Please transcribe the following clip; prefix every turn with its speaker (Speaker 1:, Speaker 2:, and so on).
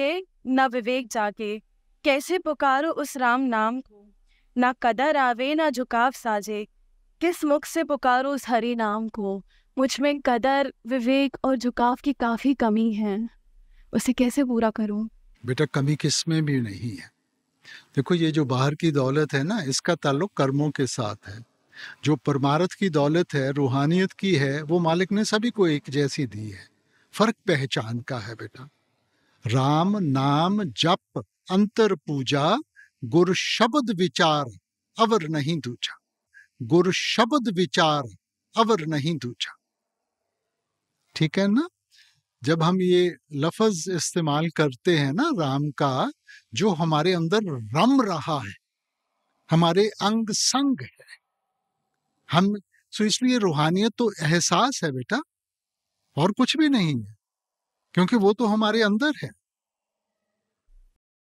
Speaker 1: के न विवेक जाके कैसे पुकारो उस राम नाम को ना कदर आवे ना झुकाव साजे किस मुख से पुकारो उस हरि नाम को मुझ में कदर विवेक और झुकाव की काफ़ी कमी है उसे कैसे पूरा करूं
Speaker 2: बेटा कमी किस में भी नहीं है देखो ये जो बाहर की दौलत है ना इसका ताल्लुक कर्मों के साथ है जो परमारथ की दौलत है रूहानियत की है वो मालिक ने सभी को एक जैसी दी है फर्क पहचान का है बेटा राम नाम जप अंतर पूजा गुर शब्द विचार अवर नहीं दूजा गुर शब्द विचार अवर नहीं दूजा ठीक है ना जब हम ये लफज इस्तेमाल करते हैं ना राम का जो हमारे अंदर रम रहा है हमारे अंग संग है हम सो इसलिए रूहानियत तो एहसास
Speaker 3: है बेटा और कुछ भी नहीं है क्योंकि वो तो हमारे अंदर है